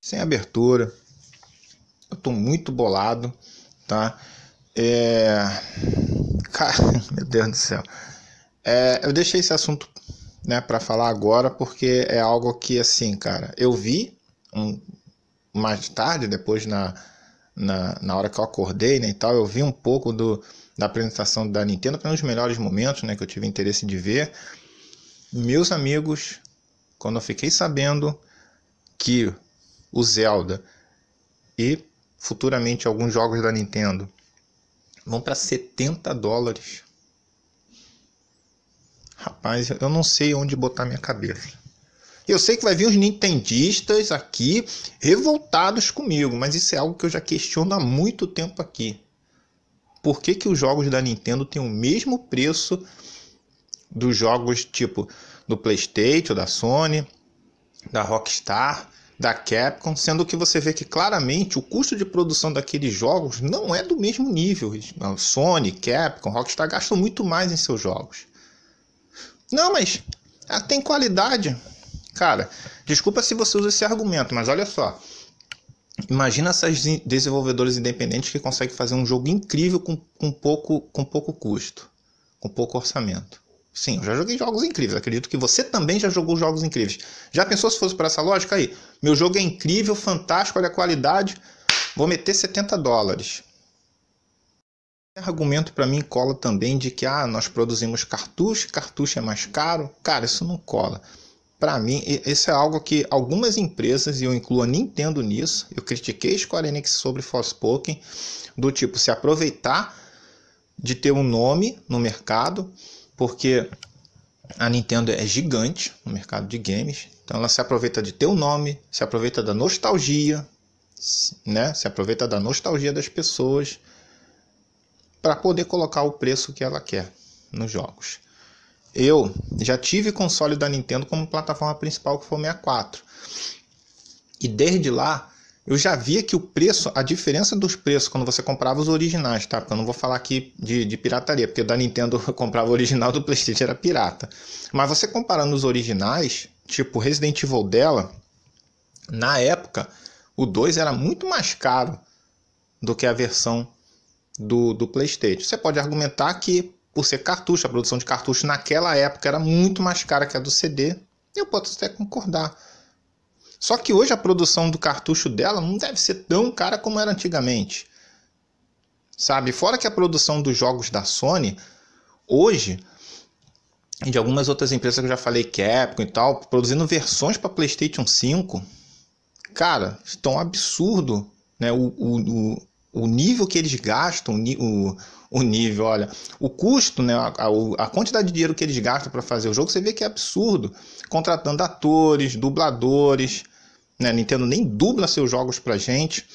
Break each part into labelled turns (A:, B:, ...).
A: sem abertura. Eu tô muito bolado, tá? É... Cara, meu Deus do céu. É, eu deixei esse assunto né, para falar agora porque é algo que, assim, cara, eu vi um, mais tarde, depois na, na, na hora que eu acordei né, e tal, eu vi um pouco do, da apresentação da Nintendo, para um dos melhores momentos né, que eu tive interesse de ver. Meus amigos, quando eu fiquei sabendo que o Zelda e futuramente alguns jogos da Nintendo vão para 70 dólares. Rapaz, eu não sei onde botar minha cabeça. Eu sei que vai vir uns nintendistas aqui revoltados comigo, mas isso é algo que eu já questiono há muito tempo aqui. Por que, que os jogos da Nintendo têm o mesmo preço dos jogos tipo do PlayStation, da Sony, da Rockstar? da Capcom, sendo que você vê que claramente o custo de produção daqueles jogos não é do mesmo nível. Sony, Capcom, Rockstar gastam muito mais em seus jogos. Não, mas ela ah, tem qualidade. Cara, desculpa se você usa esse argumento, mas olha só. Imagina essas desenvolvedores independentes que conseguem fazer um jogo incrível com, com, pouco, com pouco custo, com pouco orçamento. Sim, eu já joguei jogos incríveis. Acredito que você também já jogou jogos incríveis. Já pensou se fosse por essa lógica aí? Meu jogo é incrível, fantástico, olha a qualidade. Vou meter 70 dólares. Argumento para mim cola também de que ah, nós produzimos cartucho, cartucho é mais caro. Cara, isso não cola. Para mim, isso é algo que algumas empresas, e eu incluo a Nintendo nisso, eu critiquei a Square Enix sobre Forspoken, do tipo se aproveitar de ter um nome no mercado porque a Nintendo é gigante no mercado de games, então ela se aproveita de teu nome, se aproveita da nostalgia, né? Se aproveita da nostalgia das pessoas para poder colocar o preço que ela quer nos jogos. Eu já tive console da Nintendo como plataforma principal que foi o 64. E desde lá eu já via que o preço, a diferença dos preços quando você comprava os originais, tá? Porque eu não vou falar aqui de, de pirataria, porque da Nintendo eu comprava o original do PlayStation era pirata. Mas você comparando os originais, tipo Resident Evil dela, na época, o 2 era muito mais caro do que a versão do, do PlayStation. Você pode argumentar que, por ser cartucho, a produção de cartucho naquela época era muito mais cara que a do CD. Eu posso até concordar. Só que hoje a produção do cartucho dela não deve ser tão cara como era antigamente. Sabe? Fora que a produção dos jogos da Sony hoje e de algumas outras empresas que eu já falei, Capcom e tal, produzindo versões para PlayStation 5, cara, estão absurdo, né? O, o, o, o nível que eles gastam, o, o nível, olha, o custo, né, a, a quantidade de dinheiro que eles gastam para fazer o jogo, você vê que é absurdo. Contratando atores, dubladores, né, Nintendo nem dubla seus jogos para gente.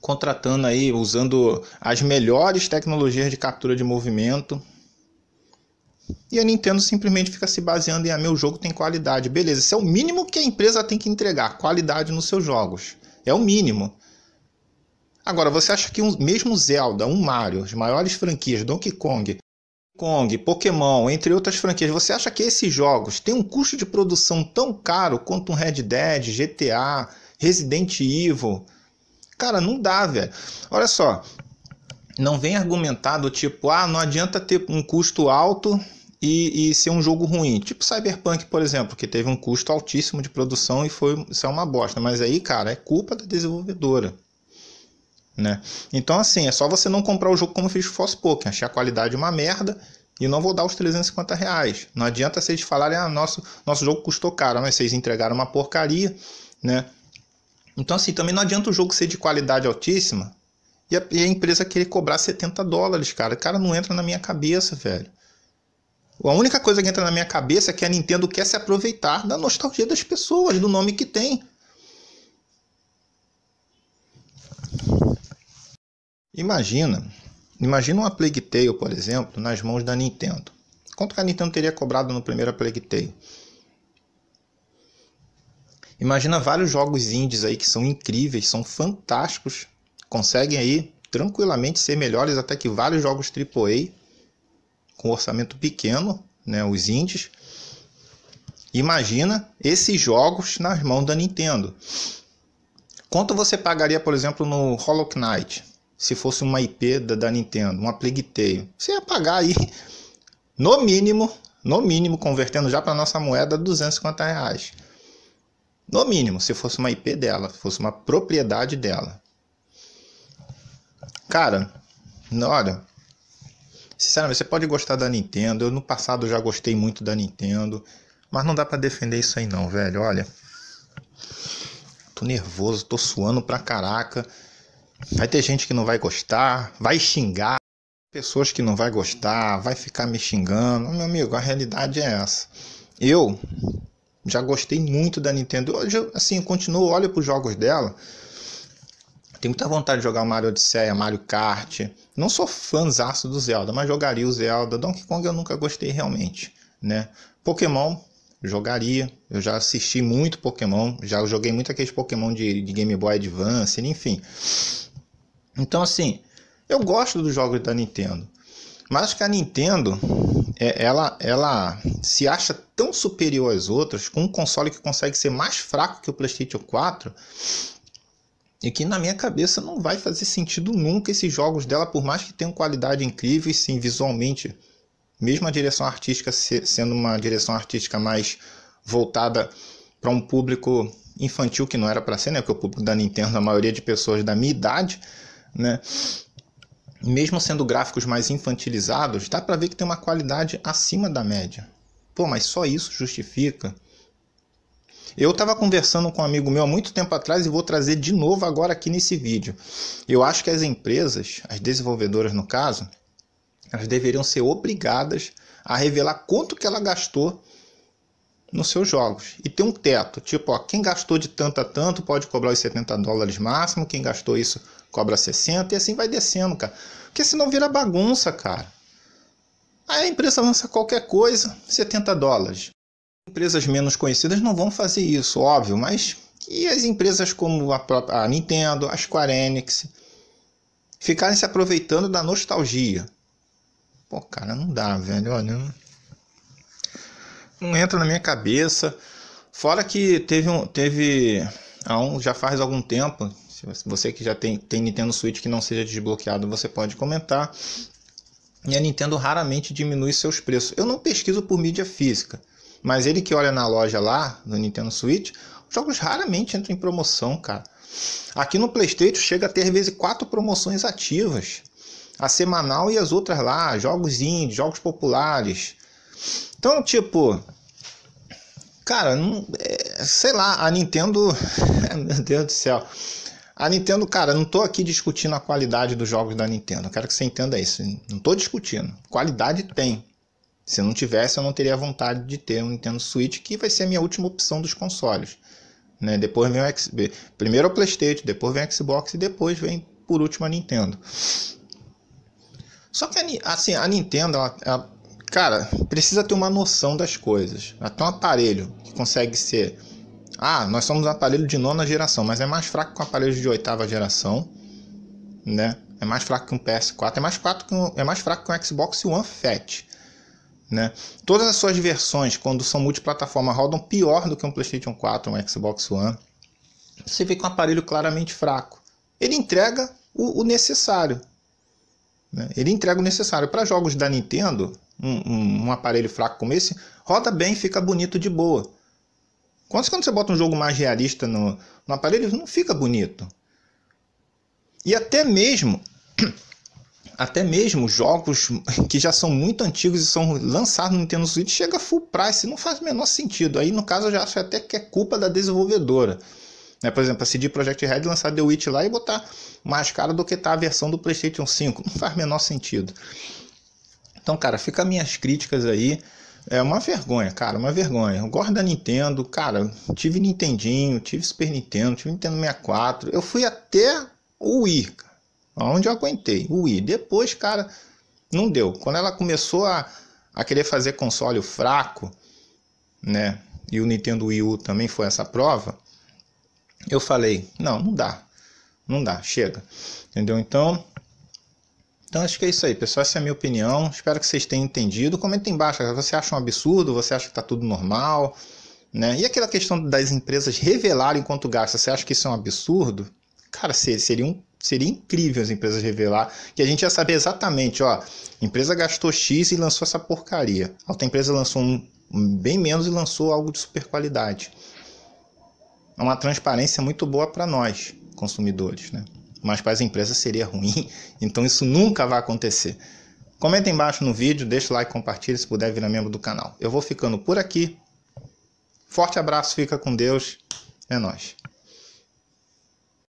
A: Contratando aí, usando as melhores tecnologias de captura de movimento. E a Nintendo simplesmente fica se baseando em ah, meu jogo tem qualidade. Beleza, isso é o mínimo que a empresa tem que entregar, qualidade nos seus jogos. É o mínimo. Agora, você acha que um, mesmo Zelda, um Mario, as maiores franquias, Donkey Kong, Kong, Pokémon, entre outras franquias, você acha que esses jogos têm um custo de produção tão caro quanto um Red Dead, GTA, Resident Evil? Cara, não dá, velho. Olha só, não vem argumentar do tipo, ah, não adianta ter um custo alto e, e, ser um jogo ruim. Tipo Cyberpunk, por exemplo, que teve um custo altíssimo de produção e foi isso é uma bosta. Mas aí, cara, é culpa da desenvolvedora né? Então, assim, é só você não comprar o jogo como fiz com o Force Achei a qualidade uma merda e não vou dar os 350 reais. Não adianta vocês falarem, ah, nosso, nosso jogo custou caro, mas vocês entregaram uma porcaria, né? Então, assim, também não adianta o jogo ser de qualidade altíssima e a, e a empresa querer cobrar 70 dólares, cara. Cara, não entra na minha cabeça, velho. A única coisa que entra na minha cabeça é que a Nintendo quer se aproveitar da nostalgia das pessoas, do nome que tem. Imagina, imagina uma Plague Tale, por exemplo, nas mãos da Nintendo. Quanto que a Nintendo teria cobrado no primeiro Plague Tale? Imagina vários jogos indies aí que são incríveis, são fantásticos, conseguem aí tranquilamente ser melhores até que vários jogos AAA com orçamento pequeno, né, os indies. Imagina esses jogos nas mãos da Nintendo. Quanto você pagaria, por exemplo, no Hollow Knight? se fosse uma IP da, da Nintendo, uma Plague Tale. Você ia pagar aí, no mínimo, no mínimo, convertendo já para nossa moeda, 250 reais. No mínimo, se fosse uma IP dela, se fosse uma propriedade dela. Cara, olha, sinceramente, você pode gostar da Nintendo. Eu no passado já gostei muito da Nintendo, mas não dá para defender isso aí não, velho. Olha, tô nervoso, tô suando pra caraca. Vai ter gente que não vai gostar, vai xingar, pessoas que não vai gostar, vai ficar me xingando. Meu amigo, a realidade é essa. Eu já gostei muito da Nintendo. Hoje, assim, continuo, olho para os jogos dela. Tenho muita vontade de jogar Mario Odyssey, Mario Kart. Não sou fãzaço do Zelda, mas jogaria o Zelda. Donkey Kong eu nunca gostei realmente, né? Pokémon, jogaria. Eu já assisti muito Pokémon, já joguei muito aqueles Pokémon de, de Game Boy Advance, enfim. Então, assim, eu gosto dos jogos da Nintendo, mas que a Nintendo é, ela, ela se acha tão superior às outras com um console que consegue ser mais fraco que o PlayStation 4 e que na minha cabeça não vai fazer sentido nunca esses jogos dela, por mais que tenham qualidade incrível e sim visualmente, mesmo a direção artística sendo uma direção artística mais voltada para um público infantil que não era para ser, né? Porque o público da Nintendo, a maioria de pessoas da minha idade, né? Mesmo sendo gráficos mais infantilizados, dá para ver que tem uma qualidade acima da média. Pô, mas só isso justifica? Eu estava conversando com um amigo meu há muito tempo atrás e vou trazer de novo agora aqui nesse vídeo. Eu acho que as empresas, as desenvolvedoras no caso, elas deveriam ser obrigadas a revelar quanto que ela gastou nos seus jogos. E tem um teto, tipo, ó, quem gastou de tanto a tanto pode cobrar os 70 dólares máximo, quem gastou isso cobra 60 e assim vai descendo, cara. Porque senão vira bagunça, cara. Aí a empresa lança qualquer coisa, 70 dólares. Empresas menos conhecidas não vão fazer isso, óbvio, mas e as empresas como a, própria, a Nintendo, a Square Enix ficarem se aproveitando da nostalgia? Pô, cara, não dá, velho, olha não entra na minha cabeça. Fora que teve um. Teve. Há um, já faz algum tempo. Você que já tem, tem Nintendo Switch que não seja desbloqueado, você pode comentar. E a Nintendo raramente diminui seus preços. Eu não pesquiso por mídia física. Mas ele que olha na loja lá, no Nintendo Switch, os jogos raramente entram em promoção, cara. Aqui no PlayStation chega a ter às vezes quatro promoções ativas: a semanal e as outras lá, jogos indies, jogos populares. Então, tipo, cara, não, é, sei lá, a Nintendo, meu Deus do céu. A Nintendo, cara, não tô aqui discutindo a qualidade dos jogos da Nintendo. Quero que você entenda isso. Não tô discutindo. Qualidade tem. Se não tivesse, eu não teria vontade de ter um Nintendo Switch, que vai ser a minha última opção dos consoles. Né? Depois vem o Xbox. Primeiro o PlayStation, depois vem o Xbox e depois vem, por último, a Nintendo. Só que a, assim, a Nintendo, ela, ela cara, precisa ter uma noção das coisas. Até um aparelho que consegue ser. Ah, nós somos um aparelho de nona geração, mas é mais fraco que um aparelho de oitava geração, né? É mais fraco que um PS4, é mais fraco que um, é mais fraco que um Xbox One Fat. Né? Todas as suas versões, quando são multiplataforma, rodam pior do que um PlayStation 4, um Xbox One. Você vê que um aparelho claramente fraco. Ele entrega o, o necessário. Né? Ele entrega o necessário. Para jogos da Nintendo, um, um, aparelho fraco como esse, roda bem, fica bonito de boa. Quando, quando você bota um jogo mais realista no, no aparelho, não fica bonito. E até mesmo, até mesmo jogos que já são muito antigos e são lançados no Nintendo Switch chega full price, não faz o menor sentido. Aí no caso eu já acho até que é culpa da desenvolvedora. Né? Por exemplo, a CD Projekt Red lançar The Witch lá e botar mais cara do que tá a versão do PlayStation 5, não faz o menor sentido. Então, cara, fica minhas críticas aí. É uma vergonha, cara, uma vergonha. Eu gosto da Nintendo, cara. Tive Nintendinho, tive Super Nintendo, tive Nintendo 64. Eu fui até o Wii, onde eu aguentei, o Wii. Depois, cara, não deu. Quando ela começou a, a querer fazer console fraco, né? E o Nintendo Wii U também foi essa prova. Eu falei, não, não dá, não dá, chega, entendeu? Então então acho que é isso aí, pessoal. Essa é a minha opinião. Espero que vocês tenham entendido. Comenta embaixo. Você acha um absurdo? Você acha que está tudo normal? Né? E aquela questão das empresas revelarem quanto gasta. Você acha que isso é um absurdo? Cara, seria, um, seria incrível as empresas revelar. Que a gente ia saber exatamente, ó. Empresa gastou X e lançou essa porcaria. A outra empresa lançou um, um bem menos e lançou algo de super qualidade. É uma transparência muito boa para nós, consumidores, né? mas para as empresas seria ruim. Então isso nunca vai acontecer. Comenta embaixo no vídeo, deixa o like, compartilha se puder virar membro do canal. Eu vou ficando por aqui. Forte abraço, fica com Deus. É nós.